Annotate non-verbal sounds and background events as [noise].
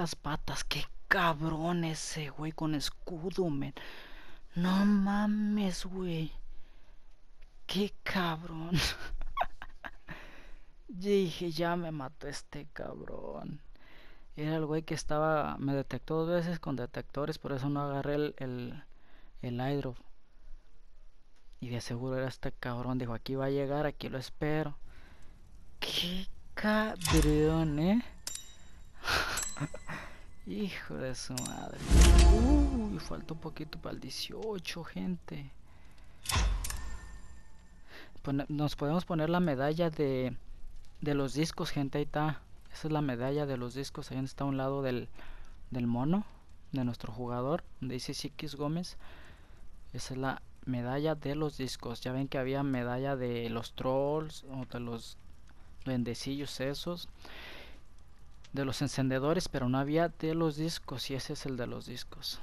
las patas. Qué cabrón ese, güey, con escudo, men. No mames, güey. Qué cabrón. [laughs] dije, ya me mató este cabrón. Era el güey que estaba. Me detectó dos veces con detectores, por eso no agarré el, el, el Y de seguro era este cabrón. Dijo, aquí va a llegar, aquí lo espero. Qué cabrón, eh. Hijo de su madre. Uy, falta un poquito para el 18, gente. nos podemos poner la medalla de, de los discos, gente. Ahí está. Esa es la medalla de los discos. Ahí está a un lado del, del mono, de nuestro jugador. dice X Gómez. Esa es la medalla de los discos. Ya ven que había medalla de los trolls o de los bendecillos esos de los encendedores, pero no había de los discos y ese es el de los discos.